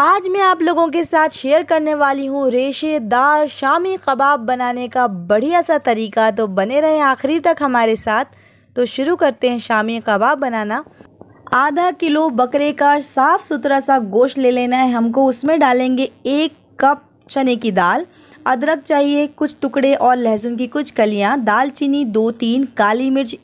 आज मैं आप लोगों के साथ शेयर करने वाली हूँ रेशेदार शामी कबाब बनाने का बढ़िया सा तरीका तो बने रहें आखिरी तक हमारे साथ तो शुरू करते हैं शामी कबाब बनाना आधा किलो बकरे का साफ़ सुथरा सा गोश्त ले लेना है हमको उसमें डालेंगे एक कप चने की दाल अदरक चाहिए कुछ टुकड़े और लहसुन की कुछ कलियाँ दालचीनी दो तीन काली मिर्च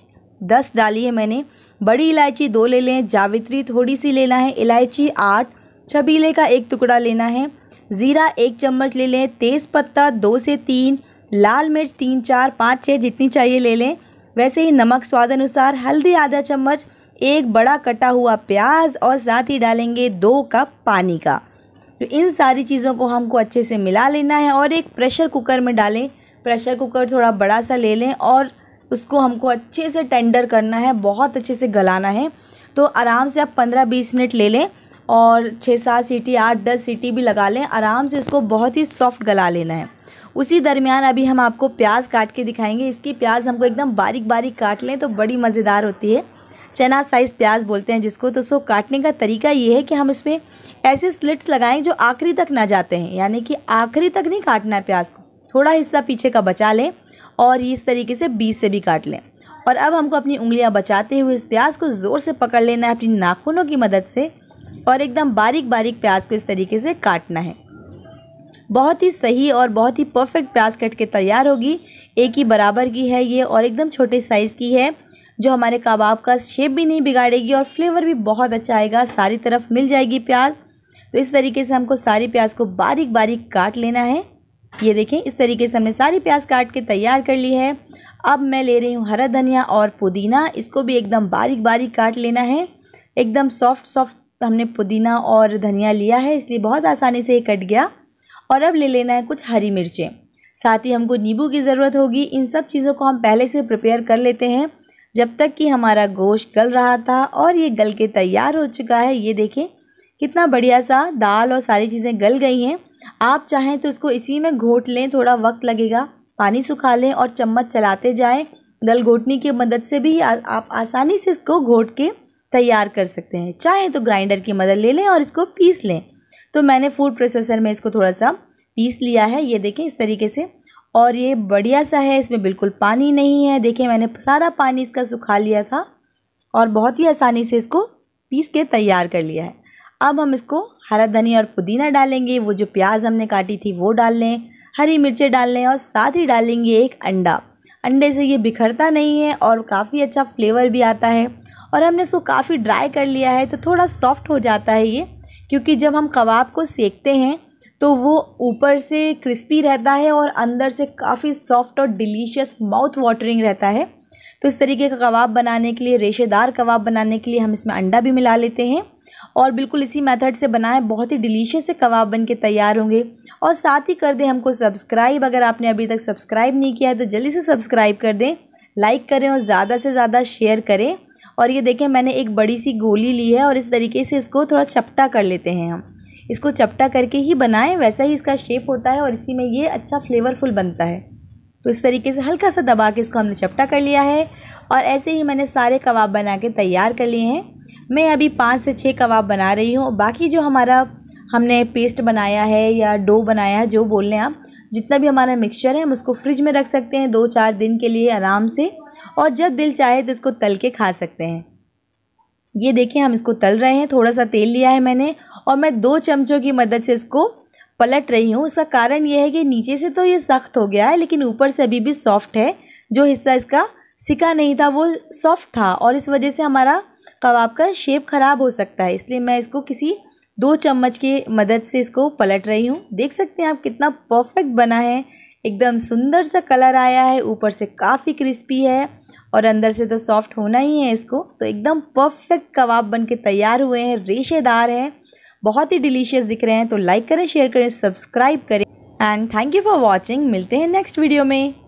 दस डाली है मैंने बड़ी इलायची दो ले लें जावित्री थोड़ी सी लेना है इलायची आठ छबीले का एक टुकड़ा लेना है ज़ीरा एक चम्मच ले लें तेज़ पत्ता दो से तीन लाल मिर्च तीन चार पाँच छः जितनी चाहिए ले लें वैसे ही नमक स्वाद अनुसार हल्दी आधा चम्मच एक बड़ा कटा हुआ प्याज और साथ ही डालेंगे दो कप पानी का तो इन सारी चीज़ों को हमको अच्छे से मिला लेना है और एक प्रेशर कुकर में डालें प्रेशर कुकर थोड़ा बड़ा सा ले लें और उसको हमको अच्छे से टेंडर करना है बहुत अच्छे से गलाना है तो आराम से आप पंद्रह बीस मिनट ले लें और छः सात सीटी आठ दस सीटी भी लगा लें आराम से इसको बहुत ही सॉफ्ट गला लेना है उसी दरमियान अभी हम आपको प्याज काट के दिखाएंगे इसकी प्याज हमको एकदम बारीक बारीक काट लें तो बड़ी मज़ेदार होती है चना साइज़ प्याज बोलते हैं जिसको तो उसको काटने का तरीका ये है कि हम इसमें ऐसे स्लिट्स लगाएं जो आखिरी तक ना जाते हैं यानी कि आखिरी तक नहीं काटना है प्याज को थोड़ा हिस्सा पीछे का बचा लें और इस तरीके से बीज से भी काट लें और अब हमको अपनी उंगलियां बचाते हुए इस प्याज को ज़ोर से पकड़ लेना है अपनी नाखूनों की मदद से और एकदम बारीक बारीक प्याज को इस तरीके से काटना है बहुत ही सही और बहुत ही परफेक्ट प्याज कट के तैयार होगी एक ही बराबर की है ये और एकदम छोटे साइज़ की है जो हमारे कबाब का शेप भी नहीं बिगाड़ेगी और फ्लेवर भी बहुत अच्छा आएगा सारी तरफ मिल जाएगी प्याज तो इस तरीके से हमको सारी प्याज को बारीक बारीक काट लेना है ये देखें इस तरीके से हमने सारी प्याज काट के तैयार कर ली है अब मैं ले रही हूँ हरा धनिया और पुदीना इसको भी एकदम बारीक बारीक काट लेना है एकदम सॉफ्ट सॉफ्ट हमने पुदीना और धनिया लिया है इसलिए बहुत आसानी से ये कट गया और अब ले लेना है कुछ हरी मिर्चें साथ ही हमको नींबू की ज़रूरत होगी इन सब चीज़ों को हम पहले से प्रिपेयर कर लेते हैं जब तक कि हमारा गोश्त गल रहा था और ये गल के तैयार हो चुका है ये देखें कितना बढ़िया सा दाल और सारी चीज़ें गल गई हैं आप चाहें तो इसको इसी में घोट लें थोड़ा वक्त लगेगा पानी सुखा लें और चम्मच चलाते जाएं दल घोटनी की मदद से भी आ, आप आसानी से इसको घोट के तैयार कर सकते हैं चाहे तो ग्राइंडर की मदद ले लें और इसको पीस लें तो मैंने फूड प्रोसेसर में इसको थोड़ा सा पीस लिया है ये देखें इस तरीके से और ये बढ़िया सा है इसमें बिल्कुल पानी नहीं है देखें मैंने सारा पानी इसका सुखा लिया था और बहुत ही आसानी से इसको पीस के तैयार कर लिया है अब हम इसको हरा धनिया और पुदीना डालेंगे वो जो प्याज हमने काटी थी वो डाल लें हरी मिर्चें डाल लें और साथ ही डालेंगे एक अंडा अंडे से ये बिखरता नहीं है और काफ़ी अच्छा फ्लेवर भी आता है और हमने इसको काफ़ी ड्राई कर लिया है तो थोड़ा सॉफ्ट हो जाता है ये क्योंकि जब हम कबाब को सेकते हैं तो वो ऊपर से क्रिस्पी रहता है और अंदर से काफ़ी सॉफ्ट और डिलीशियस माउथ वाटरिंग रहता है तो इस तरीके का कबाब बनाने के लिए रेशेदार कबाब बनाने के लिए हम इसमें अंडा भी मिला लेते हैं और बिल्कुल इसी मेथड से बनाए बहुत ही डिलीशियस से कबाब बन के तैयार होंगे और साथ ही कर दें हमको सब्सक्राइब अगर आपने अभी तक सब्सक्राइब नहीं किया है तो जल्दी से सब्सक्राइब कर दें लाइक करें और ज़्यादा से ज़्यादा शेयर करें और ये देखें मैंने एक बड़ी सी गोली ली है और इस तरीके से इसको थोड़ा चपटा कर लेते हैं हम इसको चपटा करके ही बनाएं वैसा ही इसका शेप होता है और इसी में ये अच्छा फ्लेवरफुल बनता है तो इस तरीके से हल्का सा दबा के इसको हमने चपटा कर लिया है और ऐसे ही मैंने सारे कबाब बना के तैयार कर लिए हैं मैं अभी पाँच से छः कबाब बना रही हूँ बाकी जो हमारा हमने पेस्ट बनाया है या डो बनाया है जो बोल लें आप जितना भी हमारा मिक्सचर है हम उसको फ्रिज में रख सकते हैं दो चार दिन के लिए आराम से और जब दिल चाहे तो इसको तल के खा सकते हैं ये देखें हम इसको तल रहे हैं थोड़ा सा तेल लिया है मैंने और मैं दो चमचों की मदद से इसको पलट रही हूँ इसका कारण यह है कि नीचे से तो ये सख्त हो गया है लेकिन ऊपर से अभी भी सॉफ्ट है जो हिस्सा इसका सिका नहीं था वो सॉफ्ट था और इस वजह से हमारा कबाब का शेप ख़राब हो सकता है इसलिए मैं इसको किसी दो चम्मच की मदद से इसको पलट रही हूँ देख सकते हैं आप कितना परफेक्ट बना है एकदम सुंदर सा कलर आया है ऊपर से काफ़ी क्रिस्पी है और अंदर से तो सॉफ्ट होना ही है इसको तो एकदम परफेक्ट कबाब बन के तैयार हुए हैं रेशेदार हैं बहुत ही डिलीशियस दिख रहे हैं तो लाइक करें शेयर करें सब्सक्राइब करें and thank you for watching मिलते हैं नेक्स्ट वीडियो में